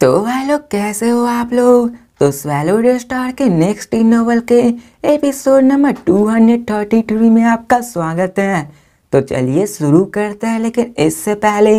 तो भाई लोग कैसे हो आप लोग तो स्वेलो स्टार के नेक्स्ट नोवल के episode number two hundred thirty three में आपका स्वागत है तो चलिए शुरू करते हैं लेकिन इससे पहले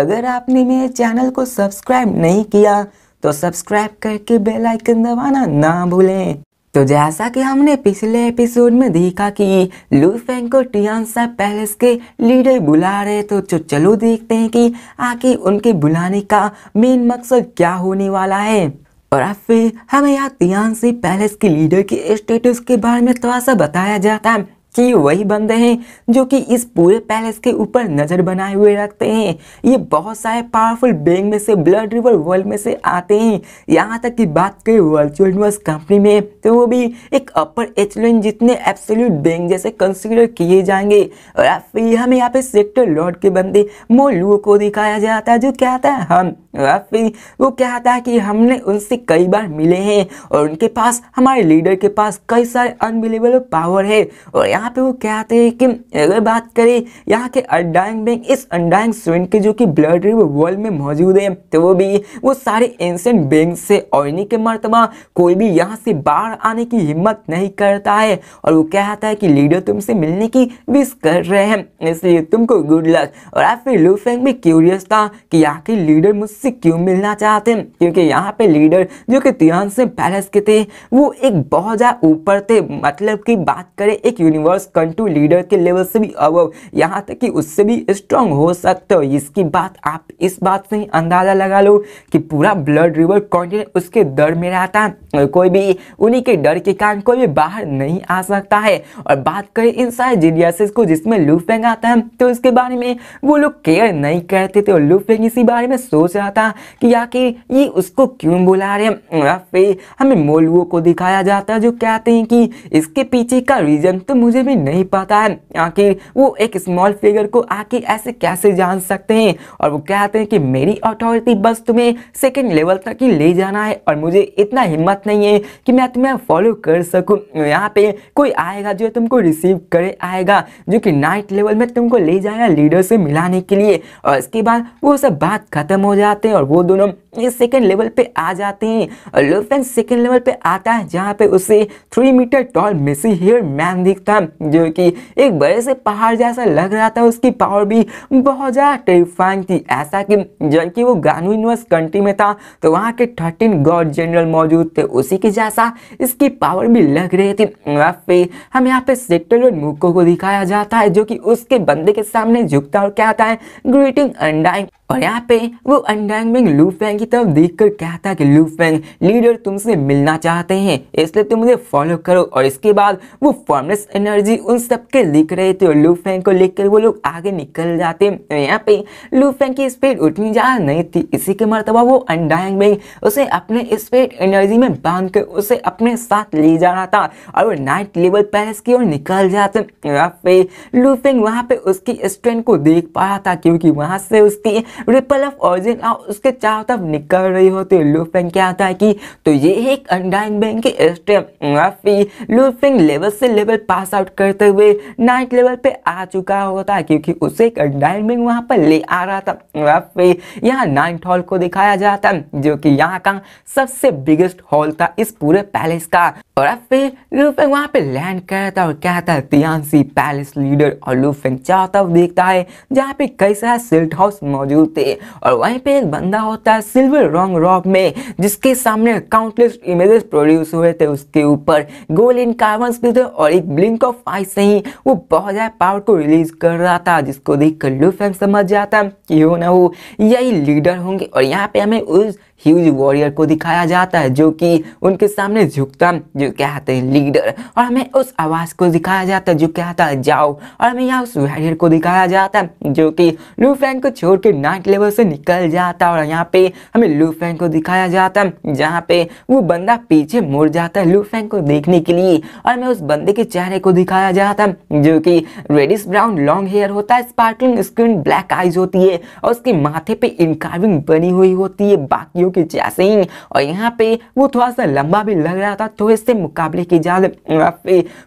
अगर आपने मेरे चैनल को सब्सक्राइब नहीं किया तो सब्सक्राइब करके बेल आइकन दबाना ना भूलें तो जैसा कि हमने पिछले एपिसोड में देखा कि लूफेंग को टियान साहब पैलेस के लीडर बुला रहे तो चलो देखते हैं कि आखिर उनके बुलाने का मेन मकसद क्या होने वाला है और अब फिर हमें यहाँ तियान पैलेस के लीडर के स्टेटस के बारे में थोड़ा सा बताया जाता है कि वही बंदे हैं जो कि इस पूरे पैलेस के ऊपर नज़र बनाए हुए रखते हैं ये बहुत सारे पावरफुल बैंक में से ब्लड रिवर वर्ल्ड में से आते हैं यहाँ तक कि बात करें वर्चुअल यूनिवर्स कंपनी में तो वो भी एक अपर एचलन जितने एब्सोल्यूट बैंक जैसे कंसीडर किए जाएंगे और हमें यहाँ पे सेक्टर लॉर्ड के बंदे मोलू को दिखाया जाता है जो क्या आता है हम हाँ, फिर वो कहता है कि हमने उनसे कई बार मिले हैं और उनके पास हमारे लीडर के पास कई सारे अनबिलीवेबल पावर है और यहाँ पे वो कहते हैं कि अगर बात करें यहाँ के अंडाइंग बैंक इस अंडाइंग स्विन के जो कि ब्लड रिवर वर्ल्ड में मौजूद है तो वो भी वो सारे एंशेंट बैंक से और इन्हीं के मरतबा कोई भी यहाँ से बाहर आने की हिम्मत नहीं करता है और वो कहता है कि लीडर तुमसे मिलने की विश कर रहे हैं इसलिए तुमको गुड लक और फिर लूफेंग भी क्यूरियस था कि यहाँ के लीडर मुझसे से क्यों मिलना चाहते हैं क्योंकि यहाँ पे लीडर जो कि तिहान से पैलेस के थे वो एक बहुत ज़्यादा ऊपर थे मतलब कि बात करें एक यूनिवर्स कंट्रू लीडर के लेवल से भी अब यहाँ तक कि उससे भी स्ट्रांग हो सकते हो इसकी बात आप इस बात से ही अंदाज़ा लगा लो कि पूरा ब्लड रिवर कॉन्टिनेंट उसके डर में रहता है कोई भी उन्हीं के डर के कारण कोई भी बाहर नहीं आ सकता है और बात करें इन सारे जीनियसेस को जिसमें लूफेंग आता है तो इसके बारे में वो लोग केयर नहीं करते थे और लूफेंग इसी बारे में सोच रहा रहा था कि आखिर ये उसको क्यों बुला रहे हैं फिर हमें मोलुओं को दिखाया जाता है जो कहते हैं कि इसके पीछे का रीज़न तो मुझे भी नहीं पता है आखिर वो एक स्मॉल फिगर को आखिर ऐसे कैसे जान सकते हैं और वो कहते हैं कि मेरी अथॉरिटी बस तुम्हें सेकेंड लेवल तक ही ले जाना है और मुझे इतना हिम्मत नहीं है कि मैं तुम्हें फॉलो कर सकूँ यहाँ पे कोई आएगा जो तुमको रिसीव करे आएगा जो कि नाइट लेवल में तुमको ले जाएगा लीडर से मिलाने के लिए और इसके बाद वो सब बात खत्म हो जाती जाते हैं और वो दोनों सेकेंड लेवल पे आ जाते हैं और लोफेन सेकेंड लेवल पे आता है जहाँ पे उसे three meter tall messy hair man दिखता है जो कि एक बड़े से पहाड़ जैसा लग रहा था उसकी पावर भी बहुत ज़्यादा टेरिफाइंग थी ऐसा कि जबकि वो गानू यूनिवर्स कंट्री में था तो वहाँ के थर्टीन गॉड जनरल मौजूद थे उसी के जैसा इसकी पावर भी लग रही थी पे हम यहाँ पे सेक्टर और मुको को दिखाया जाता है जो कि उसके बंदे के सामने झुकता और क्या आता है ग्रीटिंग अंडाइंग और यहाँ पे वो अंड डैंग मेंग लू फैंग की तरफ देखकर कहता है कि लू फैंग लीडर तुमसे मिलना चाहते हैं इसलिए तुम मुझे फॉलो करो और इसके बाद वो फॉर्मलेस एनर्जी उन सबके लिख रहे थे और लू फैंग को लिख कर वो लोग आगे निकल जाते तो यहाँ पे लू फैंग की स्पीड उठनी जा नहीं थी इसी के मरतबा वो अनडाइंग में उसे अपने स्पीड एनर्जी में बांध कर उसे अपने साथ ले जा रहा था और वो नाइट लेवल पैलेस की ओर निकल जाते तो यहाँ पे लू वहाँ पे उसकी स्ट्रेंथ को देख पा रहा था क्योंकि वहाँ से उसकी रिपल ऑफ ऑरिजिन और उसके चारों तरफ निकल रही होती है लूफिंग क्या होता है कि तो ये एक अंडाइन बैंक की स्टेपी लूफिंग लेवल से लेवल पास आउट करते हुए नाइट लेवल पे आ चुका होता है क्योंकि उसे एक अंडाइन बैंक वहां पर ले आ रहा था रफी यहाँ नाइन्थ हॉल को दिखाया जाता है जो की यहाँ का सबसे बिगेस्ट हॉल था इस पूरे पैलेस का और फिर लूफिंग वहां पे लैंड करता और कहता है तियांसी पैलेस लीडर और लूफेंग चाहता देखता है जहाँ पे कई सारे सिल्ट हाउस मौजूद थे और वहीं पे एक बंदा होता है सिल्वर रॉन्ग रॉक में जिसके सामने काउंटलेस इमेजेस प्रोड्यूस हुए थे उसके ऊपर गोल इन कार्बन भी थे और एक ब्लिंक ऑफ आई से ही वो बहुत ज़्यादा पावर को रिलीज कर रहा था जिसको देख कर लू समझ जाता कि हो ना हो यही लीडर होंगे और यहाँ पे हमें उस ह्यूज वॉरियर को दिखाया जाता है जो कि उनके सामने झुकता जो कहते हैं लीडर और हमें उस आवाज़ को दिखाया जाता है जो कहता है जाओ और हमें यहाँ उस वॉरियर को दिखाया जाता है जो कि लू लूफ्रेन को छोड़ के नाइट लेवल से निकल जाता है और यहाँ पे हमें लू लूफ्रेन को दिखाया जाता है जहाँ पे वो बंदा पीछे मुड़ जाता है लू लूफ्रेन को देखने के लिए और हमें उस बंदे के चेहरे को दिखाया जाता है जो कि रेडिस ब्राउन लॉन्ग हेयर होता है स्पार्कलिंग स्क्रीन ब्लैक आइज होती है और उसके माथे पे इनकार्विंग बनी हुई होती है बाकी की कि जैसिंग और यहाँ पे वो थोड़ा सा लंबा भी लग रहा था तो इससे मुकाबले की जात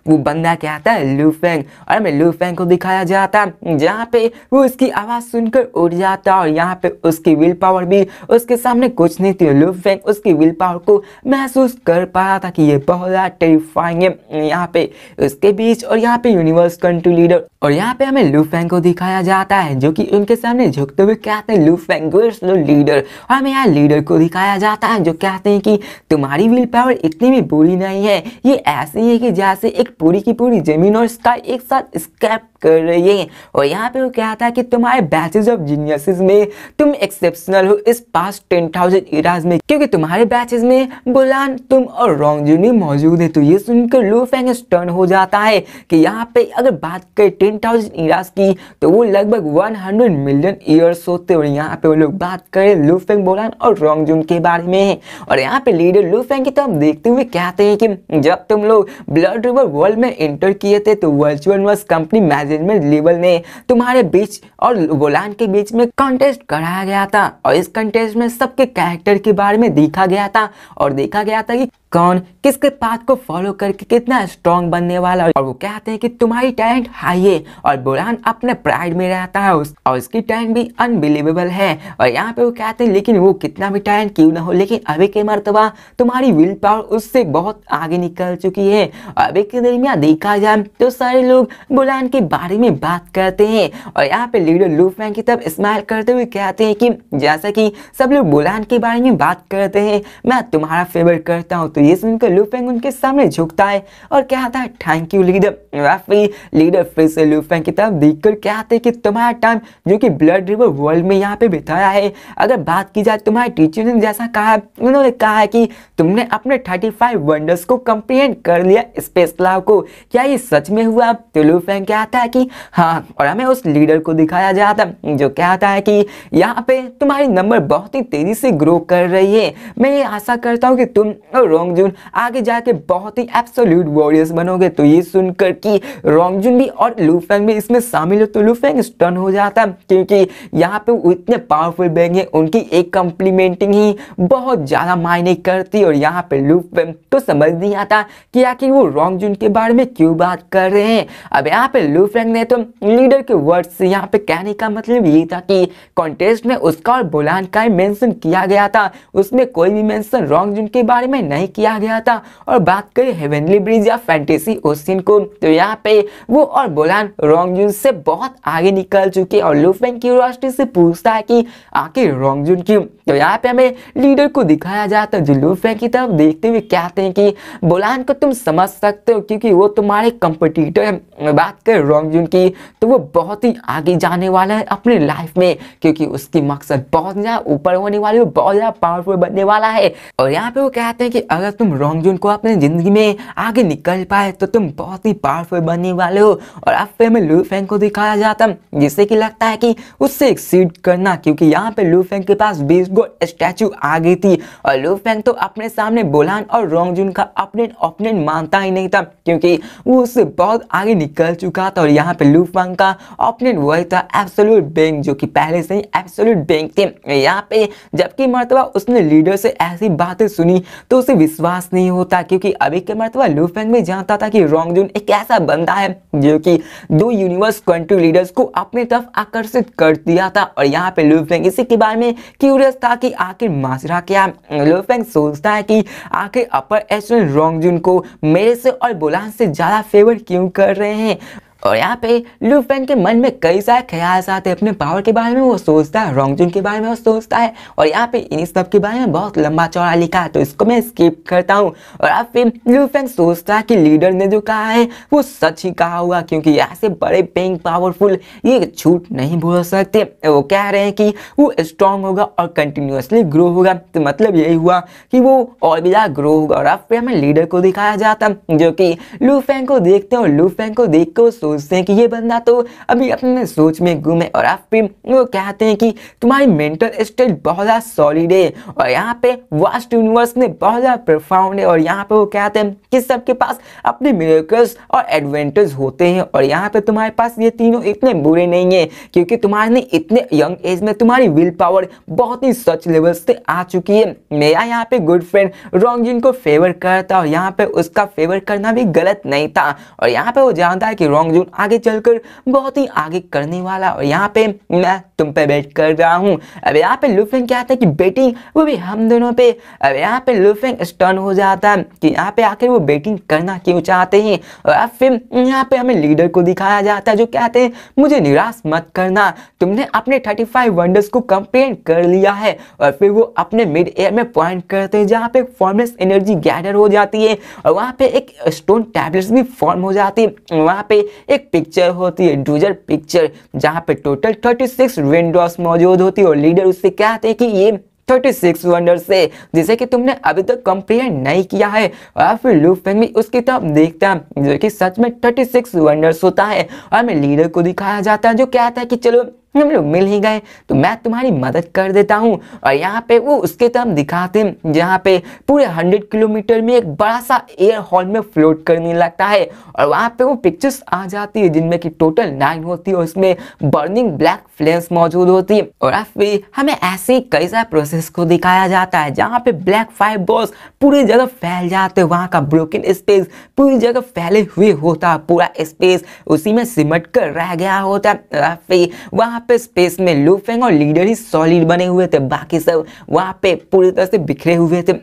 वो बंदा क्या आता है लूफेंग और हमें लूफेंग को दिखाया जाता जहाँ पे वो उसकी आवाज़ सुनकर उठ जाता और यहाँ पे उसकी विल पावर भी उसके सामने कुछ नहीं थी लूफेंग उसकी विल पावर को महसूस कर पाया था कि ये बहुत ज़्यादा टेरिफाइंग है यहाँ पे उसके बीच और यहाँ पे यूनिवर्स कंट्री लीडर और यहाँ पे हमें लूफेंग को दिखाया जाता है जो कि उनके सामने झुकते हुए क्या आते हैं लूफेंग लीडर और हमें यहाँ लीडर को को दिखाया जाता है जो कहते हैं कि तुम्हारी विल पावर इतनी भी बुरी नहीं है ये ऐसी है कि जैसे एक पूरी की पूरी जमीन और स्काई एक साथ स्कैप कर रही है और यहाँ पे वो कहता है कि तुम्हारे बैचेज ऑफ जीनियसेस में तुम एक्सेप्शनल हो इस पास टेन थाउजेंड इराज में क्योंकि तुम्हारे बैचेज में बुलान तुम और रॉन्ग जूनी मौजूद है तो ये सुनकर लू फैंग स्टर्न हो जाता है कि यहाँ पे अगर बात करें टेन थाउजेंड इराज की तो वो लगभग वन हंड्रेड मिलियन ईयर्स होते और यहाँ पे वो लोग बात करें लू फैंग बोलान और जोंग जुन के बारे में है और यहाँ पे लीडर लू फेंग की हम देखते हुए कहते हैं कि जब तुम लोग ब्लड रिवर वर्ल्ड में एंटर किए थे तो virtual verse company management level ने तुम्हारे बीच और वोलान के बीच में कॉन्टेस्ट कराया गया था और इस कंटेस्ट में सबके कैरेक्टर के बारे में देखा गया था और देखा गया था कि कौन किसके पाथ को फॉलो करके कितना स्ट्रॉन्ग बनने वाला और वो कहते हैं कि तुम्हारी टैलेंट हाई है और बुरान अपने प्राइड में रहता है उस, और उसकी टैलेंट भी अनबिलीवेबल है और यहाँ पे वो कहते हैं लेकिन वो कितना भी टैलेंट क्यों ना हो लेकिन अभी के मरतबा तुम्हारी विल पावर उससे बहुत आगे निकल चुकी है अभी के दरमियान देखा जाए तो सारे लोग बुरान के बारे में बात करते हैं और यहाँ पे लीडर लूफमैन की तरफ स्माइल करते हुए कहते हैं कि जैसा कि सब लोग बुरान के बारे में बात करते हैं मैं तुम्हारा फेवर करता हूँ तो ये सुनकर लुफेंग उनके सामने झुकता है और कहता है थैंक यू लीडर राफी लीडर फिर से लुफेंग की तरफ देख देखकर कहते हैं कि तुम्हारा टाइम जो कि ब्लड रिवर वर्ल्ड में यहाँ पे बिताया है अगर बात की जाए तुम्हारे टीचर ने जैसा कहा है उन्होंने कहा है कि तुमने अपने थर्टी फाइव वंडर्स को कम्प्लीट कर लिया स्पेस क्लाव को क्या ये सच में हुआ तो लुफेंग कहता है कि हाँ और हमें उस लीडर को दिखाया जाता जो कहता है कि यहाँ पे तुम्हारी नंबर बहुत ही तेजी से ग्रो कर रही है मैं ये आशा करता हूँ कि तुम और रोंग रोंगजुन आगे जाके बहुत ही एब्सोल्यूट वॉरियर्स बनोगे तो ये सुनकर कि रोंगजुन भी और लूफेंग भी इसमें शामिल हो तो लूफेंग स्टन हो जाता है क्योंकि यहाँ पे वो इतने पावरफुल बैंग है उनकी एक कम्प्लीमेंटिंग ही बहुत ज़्यादा मायने करती और यहाँ पर लूफेंग तो समझ नहीं आता कि आखिर वो रोंगजुन के बारे में क्यों बात कर रहे हैं अब यहाँ पर लूफेंग ने तो लीडर के वर्ड से यहाँ पे कहने का मतलब ये था कि कॉन्टेस्ट में उसका और बोलान का मेंशन किया गया था उसमें कोई भी मेंशन रोंगजुन के बारे में नहीं किया किया गया था और बात करें हेवनली ब्रिज या फैंटेसी ओसिन को तो यहाँ पे वो और बोलान रोंगजुन से बहुत आगे निकल चुके और लुफेन क्यूरोसिटी से पूछता है कि आखिर रोंगजुन क्यों तो यहाँ पे हमें लीडर को दिखाया जाता है जो लुफेन की तरफ देखते हुए कहते हैं कि बोलान को तुम समझ सकते हो क्योंकि वो तुम्हारे कंपटीटर है बात करें रोंगजुन की तो वो बहुत ही आगे जाने वाला है अपने लाइफ में क्योंकि उसकी मकसद बहुत ज़्यादा ऊपर होने वाली है बहुत ज़्यादा पावरफुल बनने वाला है और यहाँ पे वो कहते हैं कि अगर अगर तुम रॉन्ग जून को अपने ज़िंदगी में आगे निकल पाए तो तुम बहुत ही पावरफुल बनने वाले हो और अब फिल्म लू फैंग को दिखाया जाता जिससे कि लगता है कि उससे एक्सीड करना क्योंकि यहाँ पे लू फैंग के पास बीस गो स्टैचू आ गई थी और लू फैंग तो अपने सामने बोलान और रोंग जून का अपने ओपोनेंट मानता ही नहीं था क्योंकि वो उससे बहुत आगे निकल चुका था और यहाँ पे लू फैंग का ओपोनेंट वही था एब्सोल्यूट बैंक जो कि पहले से ही एब्सोल्यूट बैंक थे यहाँ पे जबकि मरतबा उसने लीडर से ऐसी बातें सुनी तो उसे विश्वास नहीं होता क्योंकि अभी के मरतबा लूफेंग भी जानता था कि रोंग जून एक ऐसा बंदा है जो कि दो यूनिवर्स कंट्री लीडर्स को अपनी तरफ आकर्षित कर दिया था और यहाँ पे लूफेंग इसी के बारे में क्यूरियस था कि आखिर माजरा क्या लूफेंग सोचता है कि आखिर अपर एस्टन रोंग जून को मेरे से और बुलान से ज़्यादा फेवर क्यों कर रहे हैं और यहाँ पे लू के मन में कई सारे ख्याल आते हैं अपने पावर के बारे में वो सोचता है रोंगजुन के बारे में वो सोचता है और यहाँ पे इन सब के बारे में बहुत लंबा चौड़ा लिखा है तो इसको मैं स्किप करता हूँ और अब फिर लू सोचता है कि लीडर ने जो कहा है वो सच ही कहा हुआ क्योंकि यहाँ से बड़े पेंग पावरफुल ये छूट नहीं भूल सकते वो कह रहे हैं कि वो स्ट्रांग होगा और कंटिन्यूसली ग्रो होगा तो मतलब यही हुआ कि वो और भी ज़्यादा ग्रो होगा और अब फिर हमें लीडर को दिखाया जाता जो कि लू को देखते हैं और लू को देख कर सोचते हैं कि ये बंदा तो अभी अपने सोच में गुम है और आप भी वो कहते हैं कि तुम्हारी मेंटल स्टेट बहुत ज़्यादा सॉलिड है और यहाँ पे वास्ट यूनिवर्स में बहुत ज़्यादा प्रफाउंड है और यहाँ पे वो कहते हैं कि सबके पास अपने मेरेकल्स और एडवेंटर्स होते हैं और यहाँ पर तुम्हारे पास ये तीनों इतने बुरे नहीं है क्योंकि तुम्हारे इतने यंग एज में तुम्हारी विल पावर बहुत ही सच लेवल से आ चुकी है मेरा यहाँ पे गुड फ्रेंड रोंगजिन को फेवर करता और यहाँ पे उसका फेवर करना भी गलत नहीं था और यहाँ पे वो जानता है कि रोंगजिन जो आगे चलकर बहुत ही आगे करने वाला और यहाँ पे मैं तुम पे बैठ कर रहा हूँ अब यहाँ पे लुफेंग क्या आता है कि बेटिंग वो भी हम दोनों पे अब यहाँ पे लुफेंग स्टर्न हो जाता है कि यहाँ पे आखिर वो बेटिंग करना क्यों चाहते हैं और अब फिर यहाँ पे हमें लीडर को दिखाया जाता है जो कहते हैं मुझे निराश मत करना तुमने अपने थर्टी फाइव वंडर्स को कंप्लेन कर लिया है और फिर वो अपने मिड एयर में पॉइंट करते हैं जहाँ पे फॉर्मलेस एनर्जी गैदर हो जाती है और वहाँ पे एक स्टोन टैबलेट्स भी फॉर्म हो जाती है वहाँ पे एक पिक्चर होती है डूजर पिक्चर जहाँ पे टोटल 36 विंडोज मौजूद होती है और लीडर उससे कहते हैं कि ये 36 वंडर से जिसे कि तुमने अभी तक तो कंप्रीहेंड नहीं किया है और फिर लूफेंग भी उसकी तरफ देखता है जो कि सच में 36 वंडर्स होता है और हमें लीडर को दिखाया जाता है जो कहता है कि चलो हम लोग मिल ही गए तो मैं तुम्हारी मदद कर देता हूँ और यहाँ पे वो उसके तरफ दिखाते हैं जहाँ पे पूरे हंड्रेड किलोमीटर में एक बड़ा सा एयर हॉल में फ्लोट करने लगता है और वहाँ पे वो पिक्चर्स आ जाती है जिनमें कि टोटल नाइन होती है उसमें बर्निंग ब्लैक फ्लेम्स मौजूद होती है और फिर हमें ऐसे कई सारे प्रोसेस को दिखाया जाता है जहाँ पे ब्लैक फायर बॉल्स पूरी जगह फैल जाते हैं वहाँ का ब्रोकन स्पेस पूरी जगह फैले हुए होता है पूरा स्पेस उसी में सिमट कर रह गया होता है फिर वहाँ वहां पे स्पेस में लूफेंग और लीडर ही सॉलिड बने हुए थे बाकी सब वहाँ पे पूरी तरह से बिखरे हुए थे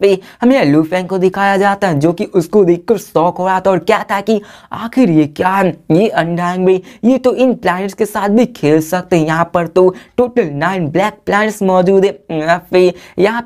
पे हमें लूफेंग को दिखाया जाता है जो कि उसको देखकर शौक हो रहा था और क्या था कि आखिर ये क्या ये अंडांग भी ये तो इन प्लैनेट्स के साथ भी खेल सकते हैं यहाँ पर तो टोटल नाइन ब्लैक प्लैनेट्स मौजूद है यहाँ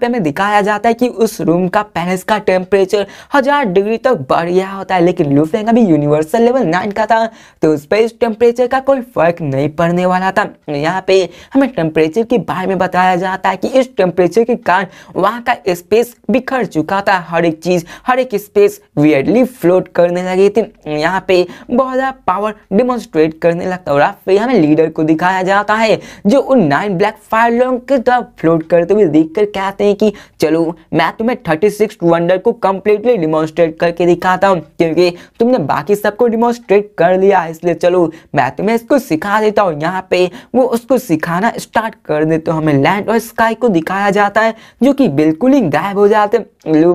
पे हमें दिखाया जाता है कि उस रूम का पैलेस का टेम्परेचर हजार डिग्री तक तो बढ़ गया होता है लेकिन लूफेंग अभी यूनिवर्सल लेवल नाइन का था तो स्पेस टेम्परेचर का कोई फर्क नहीं पड़ने वाला था यहाँ पे हमें टेम्परेचर के बारे में बताया जाता है कि इस टेम्परेचर के कारण वहाँ का स्पेस बिखर चुका था हर एक चीज़ हर एक स्पेस वियरली फ्लोट करने लगी थी यहाँ पे बहुत ज़्यादा पावर डिमोन्स्ट्रेट करने लगता और फिर हमें लीडर को दिखाया जाता है जो उन नाइन ब्लैक फायर लोगों के तरफ फ्लोट करते हुए देख कर कहते हैं कि चलो मैं तुम्हें थर्टी सिक्स वंडर को कम्प्लीटली डिमोन्स्ट्रेट करके दिखाता हूँ क्योंकि तुमने बाकी सबको डिमोन्स्ट्रेट कर लिया इसलिए चलो मैं तुम्हें इसको सिखा देता हूँ यहाँ पे करके वो उसको सिखाना स्टार्ट कर दे तो हमें लैंड और स्काई को दिखाया जाता है जो कि बिल्कुल ही गायब हो जाते हैं लू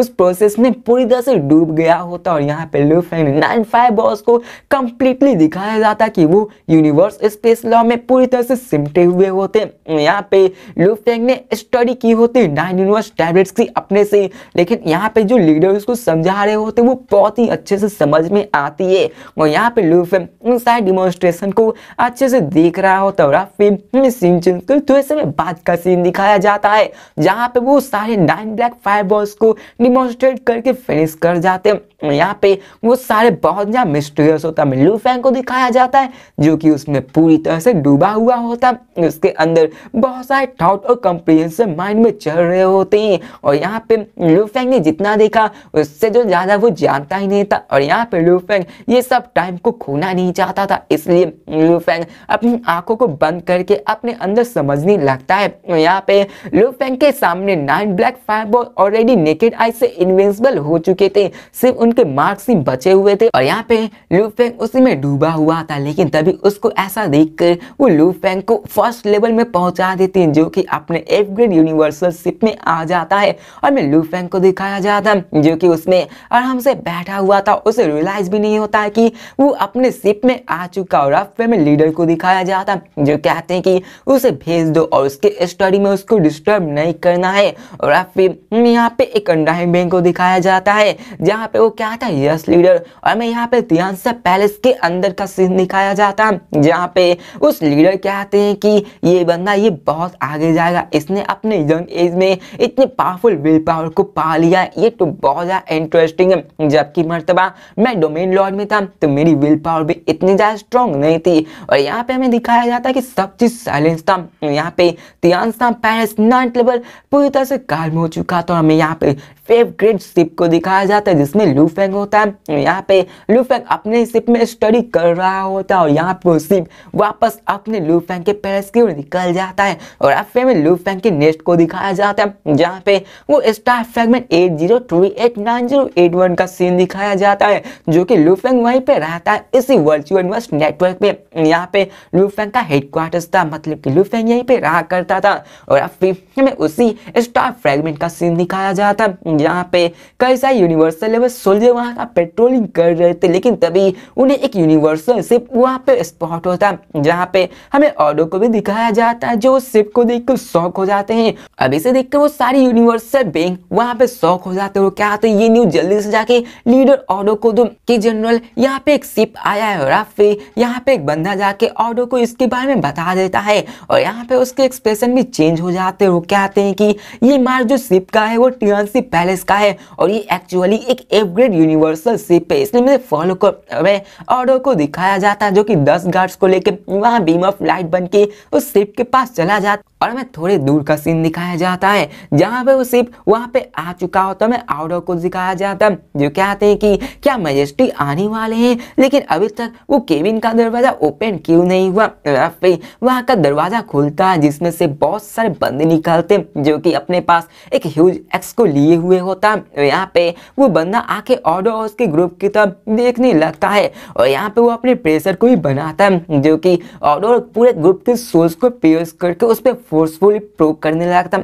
उस प्रोसेस में पूरी तरह से डूब गया होता और यहाँ पे लूफेंग नाइन फाइव बॉस को कम्प्लीटली दिखाया जाता है कि वो यूनिवर्स स्पेस लॉ में पूरी तरह से सिमटे हुए होते यहाँ पे लूफेंग ने स्टडी की होती नाइन यूनिवर्स टैबलेट्स की अपने से लेकिन यहाँ पे जो लीडर उसको समझा रहे होते वो बहुत ही अच्छे से समझ में आती है और यहाँ पे लूफेंग उन सारे डिमोन्स्ट्रेशन को अच्छे से दे देख रहा हो तवरा फिल्म में सिंचन के थोड़े समय बाद का सीन दिखाया जाता है जहाँ पे वो सारे नाइन ब्लैक फायर बॉल्स को डिमोन्स्ट्रेट करके फिनिश कर जाते हैं यहाँ पे वो सारे बहुत ज़्यादा मिस्टीरियस होता है लू फैंग को दिखाया जाता है जो कि उसमें पूरी तरह से डूबा हुआ होता है उसके अंदर बहुत सारे थॉट और कंप्रीहेंशन माइंड में चल रहे होते हैं और यहाँ पे लू फैंग ने जितना देखा उससे जो ज़्यादा वो जानता ही नहीं था और यहाँ पे लू फैंग ये सब टाइम को खोना नहीं चाहता था इसलिए लू फैंग अब अपनी आंखों को बंद करके अपने अंदर समझने लगता है यहाँ पे लुफेंग के सामने nine black fireball already naked eye से इन्विंसिबल हो चुके थे सिर्फ उनके मार्क्स ही बचे हुए थे और यहाँ पे लुफेंग उसी में डूबा हुआ था लेकिन तभी उसको ऐसा देख कर वो लुफेंग को फर्स्ट लेवल में पहुंचा देते हैं जो कि अपने एफ ग्रेड यूनिवर्सल शिप में आ जाता है और मैं लुफेंग को दिखाया जाता जो कि उसमें आराम से बैठा हुआ था उसे रियलाइज भी नहीं होता है कि वो अपने शिप में आ चुका और अब में लीडर को दिखाया सिखाया जाता जो कहते हैं कि उसे भेज दो और उसके स्टडी में उसको डिस्टर्ब नहीं करना है और फिर हम्म, यहाँ पे एक अंडाइन बैंक को दिखाया जाता है जहाँ पे वो क्या था यस लीडर और हमें यहाँ पे तियांसा पैलेस के अंदर का सीन दिखाया जाता है जहाँ पे उस लीडर कहते हैं कि ये बंदा ये बहुत आगे जाएगा इसने अपने यंग एज में इतने पावरफुल विल पावर को पा लिया ये तो बहुत ज़्यादा इंटरेस्टिंग है जबकि मरतबा मैं डोमेन लॉर्ड में था तो मेरी विल पावर भी इतनी ज़्यादा स्ट्रॉन्ग नहीं थी और यहाँ पे में दिखाया जाता है कि सब चीज साइलेंस था यहाँ पे तियांस था पैरिस नाइट लेवल पूरी तरह से कार में हो चुका तो हमें यहाँ पे फेवरेट सिप को दिखाया जाता है जिसमें लूफेंग होता है यहाँ पे लूफेंग अपने सिप में स्टडी कर रहा होता है और यहाँ पे सिप वापस अपने लूफेंग के पैरस की ओर निकल जाता है और अब फिर लूफेंग के नेस्ट को दिखाया जाता है जहाँ पे वो star fragment eight zero two eight nine zero eight one का सीन दिखाया जाता है जो कि लूफेंग वहीं पे रहता है इसी वर्चुअल नेटवर्क पे यहाँ पे लुफेंग का हेडक्वार्टर्स था मतलब कि लुफेंग यहीं पे रहा करता था और अब फिल्म में उसी स्टार फ्रेगमेंट का सीन दिखाया जा था जहाँ पे कई सारे यूनिवर्सल लेवल सोल्जर वहाँ का पेट्रोलिंग कर रहे थे लेकिन तभी उन्हें एक यूनिवर्सल सिप वहाँ पे स्पॉट होता जहाँ पे हमें ऑडो को भी दिखाया जाता है जो सिप को देख कर शौक हो जाते हैं अब इसे देखकर वो सारी यूनिवर्सल बैंक वहाँ पे शौक हो जाते हैं क्या तो ये न्यूज जल्दी से जाके लीडर ऑडो को दो कि जनरल यहाँ पे एक सिप आया है और फिर यहाँ पे एक बंदा जाके ऑडो लोग को इसके बारे में बता देता है और यहाँ पे उसके एक्सप्रेशन भी चेंज हो जाते हैं वो क्या आते हैं कि ये मार्ग जो शिप का है वो टीएनसी पैलेस का है और ये एक्चुअली एक एवग्रेड यूनिवर्सल शिप है इसलिए मुझे फॉलो कर ऑर्डर को दिखाया जाता है जो कि दस गार्ड्स को लेकर वहाँ बीम ऑफ लाइट बन के उस शिप के पास चला जाता और हमें थोड़े दूर का सीन दिखाया जाता है जहाँ पे वो सिर्फ वहाँ पे आ चुका होता तो है हमें आउडो को दिखाया जाता है जो क्या आते हैं कि क्या मजेस्टी आने वाले हैं लेकिन अभी तक वो केबिन का दरवाजा ओपन क्यों नहीं हुआ तरफ वहाँ का दरवाज़ा खुलता है जिसमें से बहुत सारे बंदे निकलते जो कि अपने पास एक ह्यूज एक्स को लिए हुए होता है यहाँ पे वो बंदा आके ऑडो और उसके ग्रुप की तरफ देखने लगता है और यहाँ पे वो अपने प्रेशर को भी बनाता है जो कि ऑडो पूरे ग्रुप के सोल्स को पेश करके उस पर फोर्सफुली प्रूव करने लगता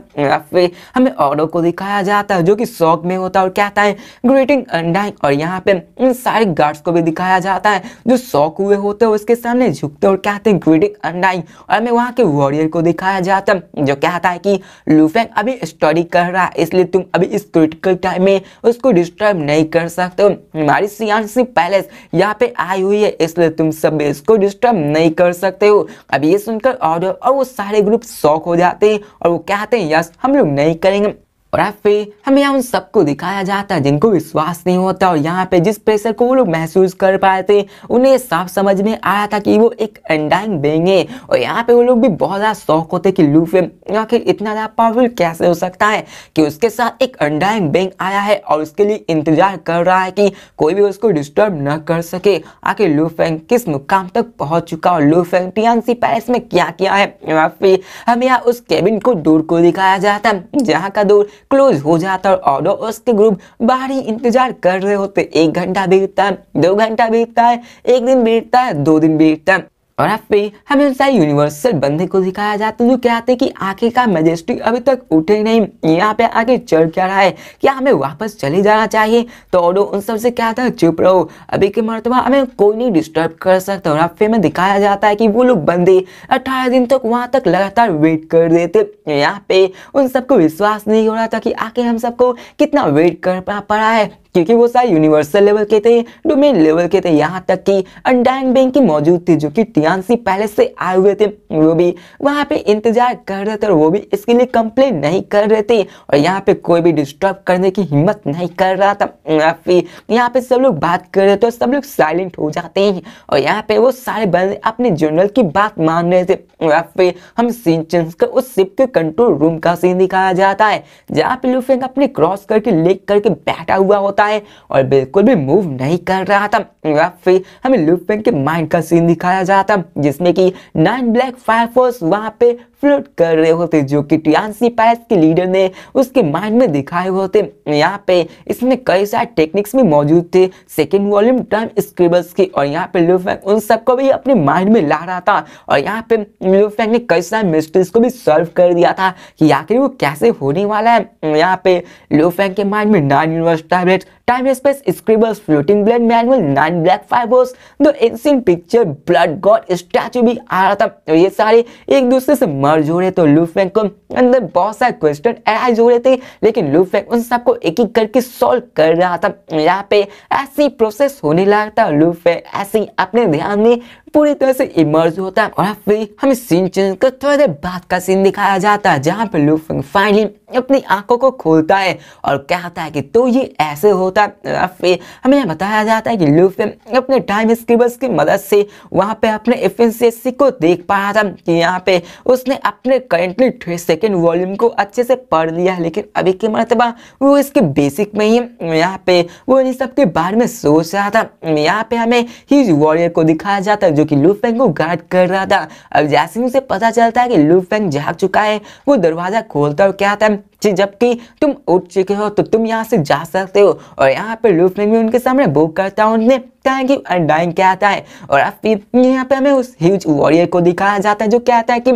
है हमें ऑडो को दिखाया जाता है जो कि शौक में होता है और कहता है ग्रीटिंग अंडाइंग और यहाँ पे इन सारे गार्ड्स को भी दिखाया जाता है जो शौक हुए होते हैं उसके सामने झुकते और क्या जाते हैं ग्रीडिंग और हमें वहाँ के वॉरियर को दिखाया जाता है जो कहता है कि लूफेंग अभी स्टडी कर रहा है इसलिए तुम अभी इस क्रिटिकल टाइम में उसको डिस्टर्ब नहीं कर सकते हमारी सियांसी पैलेस यहाँ पे आई हुई है इसलिए तुम सब इसको डिस्टर्ब नहीं कर सकते हो अभी ये सुनकर ऑर्डर और वो सारे ग्रुप शौक हो जाते हैं और वो कहते हैं यस हम लोग नहीं करेंगे और ऐप पे हमें यहाँ उन सबको दिखाया जाता है जिनको विश्वास नहीं होता और यहाँ पे जिस प्रेशर को वो लोग महसूस कर पाए थे उन्हें साफ समझ में आया था कि वो एक अंडाइन देंगे और यहाँ पे वो लोग भी बहुत ज़्यादा शौक होते कि लूफे आखिर इतना ज़्यादा पावरफुल कैसे हो सकता है कि उसके साथ एक अंडाइन बेंग आया है और उसके लिए इंतजार कर रहा है कि कोई भी उसको डिस्टर्ब न कर सके आखिर लूफेंग किस मुकाम तक पहुंच चुका और लूफेंग टियांसी पैलेस में क्या किया है हमें यहाँ उस केबिन को दूर को दिखाया जाता है जहाँ का दूर क्लोज हो जाता और ऑडो उसके ग्रुप बाहर ही इंतजार कर रहे होते एक घंटा बीतता है दो घंटा बीतता है एक दिन बीतता है दो दिन बीतता है और आप पे हमें यूनिवर्सल बंदे को दिखाया जाता है जो तो कहते हैं कि आखिर का मेजेस्टिक अभी तक उठे नहीं यहाँ पे आगे चढ़ क्या रहा है क्या हमें वापस चले जाना चाहिए तो और उन सब से क्या था चुप रहो अभी के मरतबा हमें कोई नहीं डिस्टर्ब कर सकता और आप हमें दिखाया जाता है कि वो लोग बंदे अट्ठारह दिन तक वहाँ तक लगातार वेट कर देते यहाँ पे उन सबको विश्वास नहीं हो रहा था कि आखिर हम सबको कितना वेट कर पड़ा है क्योंकि वो सारे यूनिवर्सल लेवल के थे डोमेन लेवल के थे यहाँ तक कि अंडाइन बैंक की मौजूद थी जो कि टियांसी पैलेस से आए हुए थे वो भी वहाँ पे इंतजार कर रहे थे और वो भी इसके लिए कंप्लेन नहीं कर रहे थे और यहाँ पे कोई भी डिस्टर्ब करने की हिम्मत नहीं कर रहा था फिर यहाँ पे सब लोग बात कर रहे थे और सब लोग साइलेंट हो जाते हैं और यहाँ पे वो सारे बंदे अपने जनरल की बात मान रहे थे फिर हम सीन चेंज कर उस सिप के कंट्रोल रूम का सीन दिखाया जाता है जहाँ पे लुफेंग अपने क्रॉस करके लेक करके बैठा हुआ होता रहा है और बिल्कुल भी मूव नहीं कर रहा था या फिर हमें लुफेन के माइंड का सीन दिखाया जा रहा था जिसमें कि नाइन ब्लैक फायर फोर्स वहाँ पे फ्लोट कर रहे होते जो कि टियांसी पैलेस के लीडर ने उसके माइंड में दिखाए होते यहाँ पे इसमें कई सारे टेक्निक्स भी मौजूद थे सेकेंड वॉल्यूम टाइम स्क्रिबल्स की और यहाँ पे लुफेंग उन सबको भी अपने माइंड में ला रहा था और यहाँ पे लुफेंग ने कई सारे मिस्ट्रीज को भी सॉल्व कर दिया था कि आखिर वो कैसे होने वाला है यहाँ पे लुफेंग के माइंड में nine universe tablet time space scribbles, floating blade manual nine black fibers the ancient picture blood god statue भी आ रहा था तो ये सारे एक दूसरे से मर्ज हो रहे तो लू फेंग को अंदर बहुत सारे क्वेश्चन एराइज हो रहे थे लेकिन लू फेंग उन सबको एक एक करके सॉल्व कर रहा था यहाँ पे ऐसी प्रोसेस होने लगा था लू फेंग ऐसे अपने ध्यान में पूरी तरह से इमर्ज होता है और फिर हमें सीन चेंज कर थोड़ी देर बाद का सीन दिखाया जाता है जहाँ पे लूफिंग फाइनली अपनी आंखों को खोलता है और कहता है कि तो ये ऐसे होता है फिर हमें बताया जाता है कि लूफिंग अपने टाइम स्क्रीबर्स की मदद से वहाँ पे अपने एफिशिएंसी को देख पाया था कि यहाँ पे उसने अपने करेंटली थ्री सेकेंड वॉल्यूम को अच्छे से पढ़ लिया है लेकिन अभी के मरतबा वो इसके बेसिक में ही यहाँ पे वो इन सब के बारे में सोच रहा था यहाँ पे हमें ही वॉरियर को दिखाया जाता है जो कि लुफेंग को गार्ड कर रहा था अब जैसे ही उसे पता चलता है कि लुफेंग जाग चुका है वो दरवाजा खोलता और क्या था जबकि तुम उठ चुके हो तो तुम यहाँ से जा सकते हो और यहाँ पे लुफेंग भी उनके सामने बुक करता है उन्हें थैंक यू अंडाइंग है और अब यहाँ पे हमें उस ह्यूज वॉरियर को दिखाया जाता है जो कहता है कि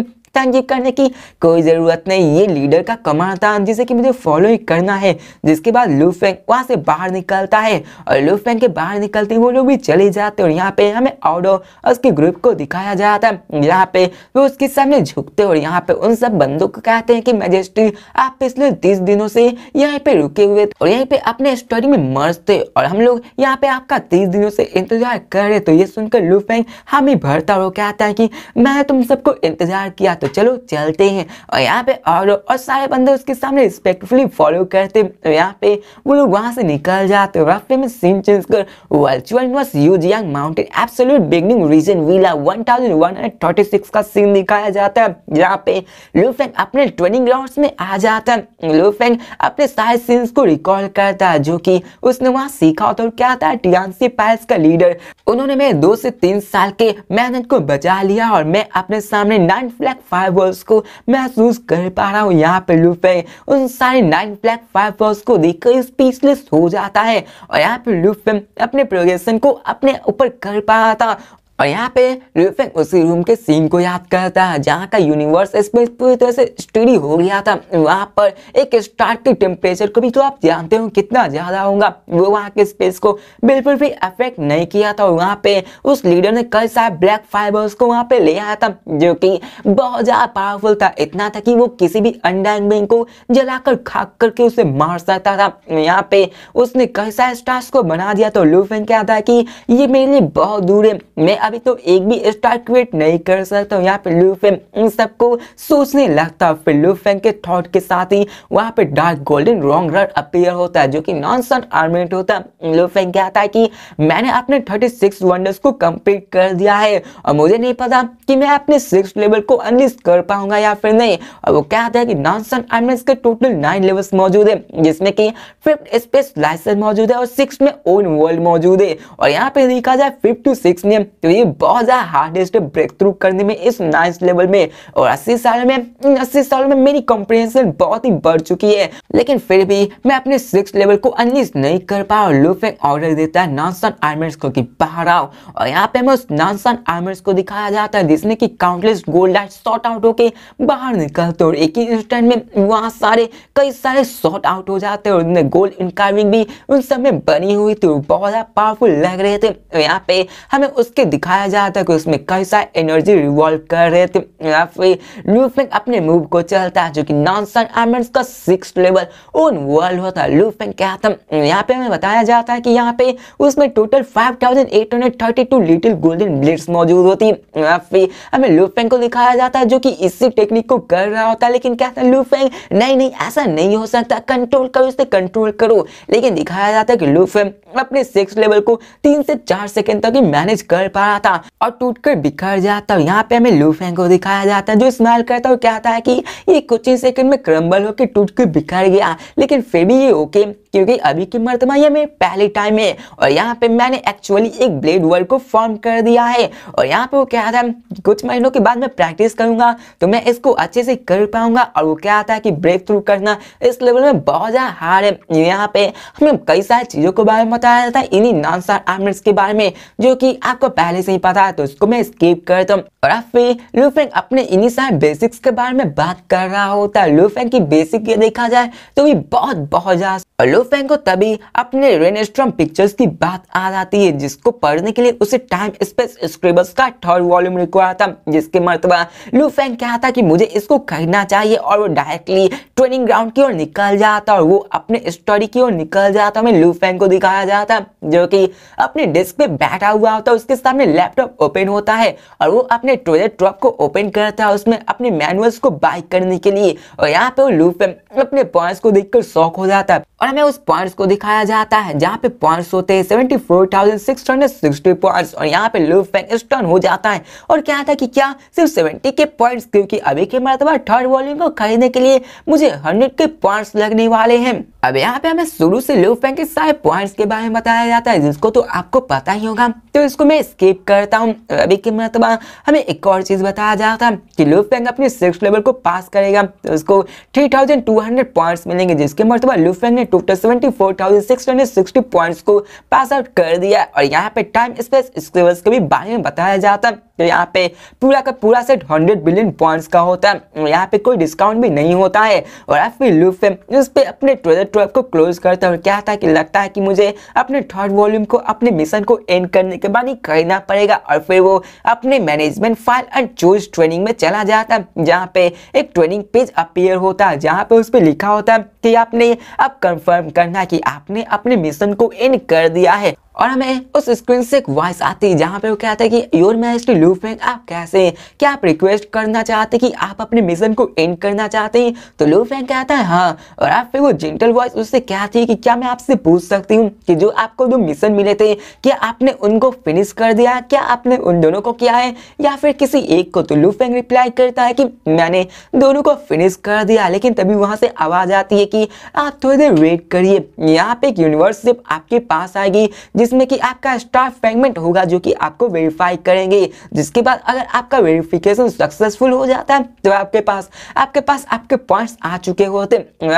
ये करने की कोई ज़रूरत नहीं ये लीडर का कमाल था जिसे कि मुझे फॉलो ही करना है जिसके बाद लू फेंग वहाँ से बाहर निकलता है और लू के बाहर निकलते वो लोग भी चले जाते और यहाँ पे हमें ऑडो और उसके ग्रुप को दिखाया जाता है यहाँ पे वो उसके सामने झुकते और यहाँ पे उन सब बंदों को कहते हैं कि मैजेस्टी आप पिछले तीस दिनों से यहाँ पे रुके हुए और यहीं पे अपने स्टोरी में मर्ज थे और हम लोग यहाँ पे आपका तीस दिनों से इंतजार कर रहे तो ये सुनकर लू हम ही भरता और कहता है कि मैं तुम सबको इंतजार किया तो चलो चलते हैं और यहाँ पे और और सारे बंदे उसके सामने रिस्पेक्टफुली फॉलो करते तो यहाँ पे वो लोग वहां से निकल जाते और रास्ते में सीन चेंज कर virtual universe Yujiang mountain absolute beginning region villa 1136 का सीन दिखाया जाता है यहाँ पे लूफेंग अपने ट्रेनिंग ग्राउंड में आ जाता है लूफेंग अपने सारे सीन्स को रिकॉल करता है जो कि उसने वहां सीखा होता और क्या था टियांसी पैलेस का लीडर उन्होंने मेरे दो से तीन साल के मेहनत को बचा लिया और मैं अपने सामने नाइन फ्लैग फाइबर्स को महसूस कर पा रहा हूँ यहाँ पे लुफे उन सारे नाइन ब्लैक फाइबर्स को देखकर स्पीचलेस हो जाता है और यहाँ पे लुफे अपने प्रोग्रेशन को अपने ऊपर कर पा रहा था और यहाँ पे रिफेक्ट उसी रूम के सीन को याद करता है जहाँ का यूनिवर्स स्पेस पूरी तरह से स्टडी हो गया था वहाँ पर एक स्टार्टिंग टेम्परेचर को भी तो आप जानते हो कितना ज़्यादा होगा वो वहाँ के स्पेस को बिल्कुल भी अफेक्ट नहीं किया था और वहाँ पे उस लीडर ने कई सारे ब्लैक फाइबर्स को वहाँ पे ले आया था जो कि बहुत ज़्यादा पावरफुल था इतना था कि वो किसी भी अंडाइन बींग को जलाकर खा करके उसे मार सकता था यहाँ पे उसने कई सारे स्टार्स को बना दिया तो लूफेन कहता है कि ये मेरे लिए बहुत दूर है मैं अभी तो एक भी स्टार क्रिएट नहीं कर सकता यहाँ पे लू फेंग इन सबको सोचने लगता है फिर लू फेंग के थॉट के साथ ही वहाँ पे dark golden wrong rod appear होता है जो कि नॉन सन आर्मेंट होता है लू फेंग कहता है कि मैंने अपने थर्टी सिक्स वंडर्स को कंप्लीट कर दिया है और मुझे नहीं पता कि मैं अपने सिक्स लेवल को अनलिस्ट कर पाऊंगा या फिर नहीं और वो कहता है कि नॉन सन आर्मेंट्स के टोटल नाइन लेवल्स मौजूद है जिसमें कि फिफ्थ स्पेस लाइसेंस मौजूद है और सिक्स में ओन वर्ल्ड मौजूद है और यहाँ पे देखा जाए फिफ्थ टू सिक्स ने तो ये बहुत ज़्यादा हार्डेस्ट ब्रेक थ्रू करने में इस नाइस लेवल में और अस्सी साल में हम्म, अस्सी साल में मेरी कॉम्प्रिहेंशन बहुत ही बढ़ चुकी है लेकिन फिर भी मैं अपने सिक्स लेवल को अनलिस नहीं कर पा और लूफेंग ऑर्डर देता है नॉनसन आर्मर्स को की बाहर आओ और यहाँ पे हमें उस नॉनसन आर्मर्स को दिखाया जाता है जिसने की countless gold light short out होके बाहर निकलते और एक ही इंस्टेंट में वहाँ सारे कई सारे शॉर्ट आउट हो जाते और उनमें गोल्ड इनकार्विंग भी उन सब में बनी हुई थी बहुत ज़्यादा पावरफुल लग रहे थे यहाँ पे हमें उसके दिखाया जाता तो है कि उसमें कैसा एनर्जी रिवॉल्व कर रहे थे या फिर लूफेंग अपने मूव को चलता है जो कि नॉन सन आर्मेंट्स का सिक्स लेवल ओन वर्ल्ड होता है लूफेंग क्या था यहाँ पे हमें बताया जाता है कि यहाँ पे उसमें total five thousand eight hundred thirty two little golden blades मौजूद होती है या फिर हमें लूफेंग को दिखाया जाता है जो कि इसी टेक्निक को कर रहा होता है लेकिन क्या था लूफेंग नहीं नहीं ऐसा नहीं हो सकता कंट्रोल करो इसे कंट्रोल करो लेकिन दिखाया जाता है कि लूफेंग अपने सिक्स लेवल को तीन से चार सेकेंड तक ही मैनेज कर पा जाता और टूटकर बिखर जाता है यहाँ पे हमें लूफेंग को दिखाया जाता है जो स्माइल करता है कहता है कि ये कुछ ही सेकंड में क्रम्बल होकर टूट कर बिखर गया लेकिन फिर भी ये ओके क्योंकि अभी की यह में पहले टाइम है और यहाँ पे मैंने एक्चुअली एक ब्लेड वर्ल्ड को फॉर्म कर दिया है और यहाँ पे वो कह रहा था कुछ महीनों के बाद मैं प्रैक्टिस करूंगा तो मैं इसको अच्छे से कर पाऊंगा और वो क्या आता है कि ब्रेक थ्रू करना इस लेवल में बहुत ज़्यादा हार्ड है यहाँ पे हमें कई सारी चीज़ों के बारे में बताया जाता है इन्हीं नॉन स्टार आर्मर्स के बारे में जो कि आपको पहले से ही पता है तो उसको मैं स्कीप करता हूँ और अब फिर लूफेंग अपने इन्हीं सारे बेसिक्स के बारे में बात कर रहा होता है लूफेंग की बेसिक ये देखा जाए तो भी बहुत बहुत ज़्यादा और लोफेंग को तभी अपने रेनेस्ट्रम पिक्चर्स की बात आ जाती है जिसको पढ़ने के लिए उसे टाइम स्पेस स्क्रिबर्स का थर्ड वॉल्यूम रिक्वायर था जिसके मरतबा लूफेंग क्या था कि मुझे इसको खरीदना चाहिए और वो डायरेक्टली ट्रेनिंग ग्राउंड की ओर निकल जाता और वो अपने स्टोरी की ओर निकल जाता हमें लूफेंग को दिखाया जाता जो कि अपने डेस्क पे बैठा हुआ होता उसके सामने लैपटॉप ओपन होता है और वो अपने ट्रेजर ट्रॉप को ओपन करता है उसमें अपने मैनुअल्स को बाइक करने के लिए और यहाँ पे वो लूफेंग अपने पॉइंट्स को देखकर शौक हो जाता है और हमें उस पॉइंट्स को दिखाया जाता है जहां पे पॉइंट्स होते हैं seventy four thousand six hundred sixty points और यहां पे लूप बैंक स्टर्न हो जाता है और क्या था कि क्या सिर्फ सेवेंटी के पॉइंट्स क्योंकि अभी के मरतबा थर्ड वॉल्यूम को खरीदने के लिए मुझे हंड्रेड के पॉइंट्स लगने वाले हैं अब यहाँ पे हमें शुरू से लूप बैंक के सारे पॉइंट्स के बारे में बताया जाता है जिसको तो आपको पता ही होगा तो इसको मैं स्किप करता हूँ अभी के मरतबा हमें एक और चीज़ बताया जाता है कि लूप बैंक अपने सिक्स लेवल को पास करेगा तो उसको three thousand two hundred points मिलेंगे जिसके मरतबा लूप बैंक ने टू टोटल 74,660 पॉइंट्स को पास आउट कर दिया और यहाँ पे टाइम स्पेस स्क्रिवर्स के भी बारे में बताया जाता है तो यहाँ पे पूरा का पूरा सेट हंड्रेड बिलियन पॉइंट्स का होता है यहाँ पे कोई डिस्काउंट भी नहीं होता है और अपनी लूप पे उस पर अपने ट्रेजर ट्रैप को क्लोज करता है और क्या था कि लगता है कि मुझे अपने थर्ड वॉल्यूम को अपने मिशन को एंड करने के बाद ही खरीदना पड़ेगा और फिर वो अपने management file and choose training में चला जाता है जहाँ पे एक ट्रेनिंग पेज अपेयर होता है जहाँ पे उस पर लिखा होता है कि आपने अब कंफर्म करना कि आपने अपने मिशन को एंड कर दिया है और हमें उस स्क्रीन से एक वॉइस आती है जहाँ पे वो कहता है कि योर मैजिस्ट्री लूप में आप कैसे हैं क्या आप रिक्वेस्ट करना चाहते हैं कि आप अपने मिशन को एंड करना चाहते हैं तो लूप फैंग कहता है हाँ और आप फिर वो जेंटल वॉइस उससे कहती है कि क्या मैं आपसे पूछ सकती हूँ कि जो आपको जो मिशन मिले थे क्या आपने उनको फिनिश कर दिया क्या आपने उन दोनों को किया है या फिर किसी एक को तो लूप फैंग रिप्लाई करता है कि मैंने दोनों को फिनिश कर दिया लेकिन तभी वहाँ से आवाज़ आती है कि आप थोड़ी देर वेट करिए यहाँ पे एक यूनिवर्स आपके पास आएगी जिसमें कि आपका स्टाफ पेमेंट होगा जो कि आपको वेरीफाई करेंगे जिसके बाद अगर आपका वेरिफिकेशन सक्सेसफुल हो जाता है तो आपके पास आपके पास आपके पॉइंट्स आ चुके होते हैं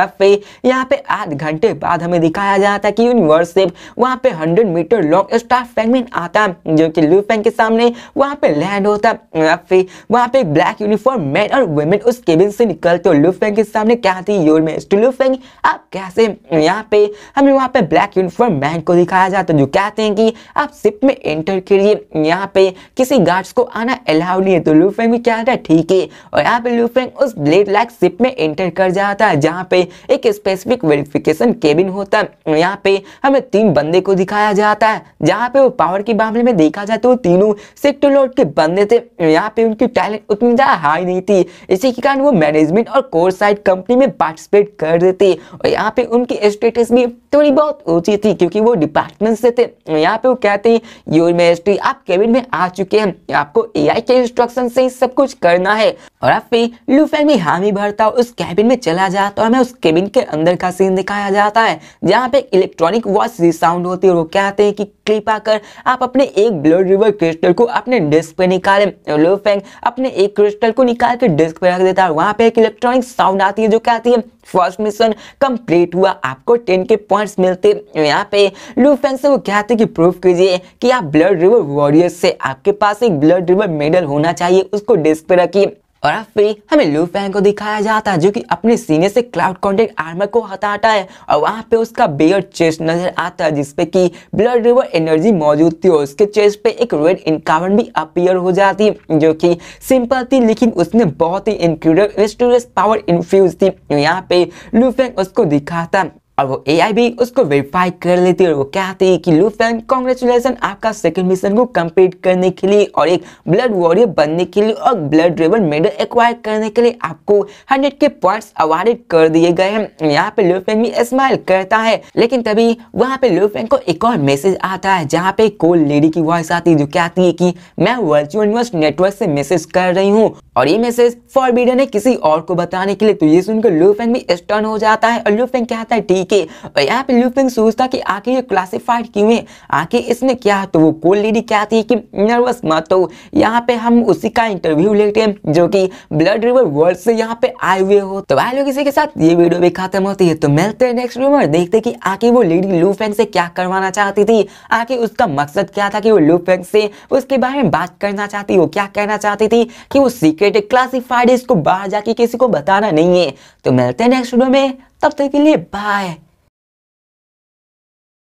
यहाँ पे आध घंटे बाद हमें दिखाया जाता है कि यूनिवर्सिप वहाँ पे hundred meter long staff payment आता है जो कि लू के सामने वहाँ पे लैंड होता है वहाँ पे ब्लैक यूनिफॉर्म मैन और वुमेन उस केबिन से निकलते और लू के सामने क्या आती योर में आप कैसे यहाँ पे हमें वहाँ पे ब्लैक यूनिफॉर्म मैन को दिखाया जाता है जो कहते हैं कि आप सिप में एंटर के लिए यहाँ पे किसी गार्ड्स को आना अलाउ नहीं है तो लूफेंग भी क्या है ठीक है और यहाँ पे लूफेंग उस ब्लेड लाइक सिप में एंटर कर जाता है जहाँ पे एक स्पेसिफिक वेरिफिकेशन केबिन होता है यहाँ पे हमें तीन बंदे को दिखाया जाता है जहाँ पे वो पावर के मामले में देखा जाए तो वो तीनों सेक्टर लॉर्ड के बंदे थे यहाँ पे उनकी टैलेंट उतनी ज़्यादा हाई नहीं थी इसी के कारण वो मैनेजमेंट और कोर साइड कंपनी में पार्टिसिपेट कर देते और यहाँ पे उनकी स्टेटस भी थोड़ी बहुत ऊँची थी क्योंकि वो डिपार्टमेंट से थे यहाँ पे वो कहते हैं योर मेजेस्टी आप केबिन में आ चुके हैं आपको एआई के इंस्ट्रक्शन से ही सब कुछ करना है और आप फिर लूफेन में हामी भरता उस केबिन में चला जाता और हमें उस केबिन के अंदर का सीन दिखाया जाता है जहाँ पे इलेक्ट्रॉनिक वॉच साउंड होती है और वो कहते हैं कि क्लिप आकर आप अपने एक ब्लड रिवर क्रिस्टल को अपने डिस्क पे निकालें लो फैंग अपने एक क्रिस्टल को निकाल के डिस्क पे रख देता है वहां पे एक इलेक्ट्रॉनिक साउंड आती है जो क्या आती है फर्स्ट मिशन कंप्लीट हुआ आपको टेन के पॉइंट्स मिलते यहाँ पे लू फैंग से वो क्या आते कि प्रूफ कीजिए कि आप ब्लड रिवर वॉरियर्स से आपके पास एक ब्लड रिवर मेडल होना चाहिए उसको डिस्क पे रखिए और अब में हमें लू फैंग को दिखाया जाता है जो कि अपने सीने से क्लाउड कॉन्टेक्ट आर्मर को हटाता है और वहाँ पे उसका बेयर चेस्ट नजर आता है जिसपे कि ब्लड रिवर एनर्जी मौजूद थी और उसके चेस्ट पे एक रेड इनकावन भी अपियर हो जाती जो कि सिंपल थी लेकिन उसने बहुत ही इंक्लूडर पावर इन्फ्यूज थी यहाँ पे लू फैंग उसको दिखाता और वो एआई भी उसको वेरीफाई कर लेती है और वो कहती है कि लू फैन कॉन्ग्रेचुलेसन आपका सेकंड मिशन को कंप्लीट करने के लिए और एक ब्लड वॉरियर बनने के लिए और ब्लड रेवन मेडल एक्वायर करने के लिए आपको हंड्रेड के पॉइंट्स अवार्डेड कर दिए गए हैं यहाँ पे लूफेन भी स्माइल करता है लेकिन तभी वहाँ पे लू फैन को एक और मैसेज आता है जहाँ पे कोल लेडी की वॉइस आती है जो कहती है की मैं वर्चुअल नेटवर्क से मैसेज कर रही हूँ और ये मैसेज फॉर है किसी और को बताने के लिए तो ये सुनकर लू फैन भी स्टर्न हो जाता है और लू कहता है ठीक के और यहाँ पे लूपिंग सोचता कि आखिर ये क्लासिफाइड क्यों है आखिर इसमें क्या है तो वो कोल लेडी क्या थी कि नर्वस मत हो यहाँ पे हम उसी का इंटरव्यू लेते हैं जो कि ब्लड रिवर वर्ल्ड से यहाँ पे आए हुए हो तो भाई लोग इसी के साथ ये वीडियो भी खत्म होती है तो मिलते हैं नेक्स्ट वीडियो में देखते कि आखिर वो लेडी लू फेंग से क्या करवाना चाहती थी आखिर उसका मकसद क्या था कि वो लू फेंग से उसके बारे में बात करना चाहती वो क्या कहना चाहती थी कि वो सीक्रेट क्लासिफाइड है इसको बाहर जाके किसी को बताना नहीं है तो मिलते हैं नेक्स्ट वीडियो में तब तक के लिए बाय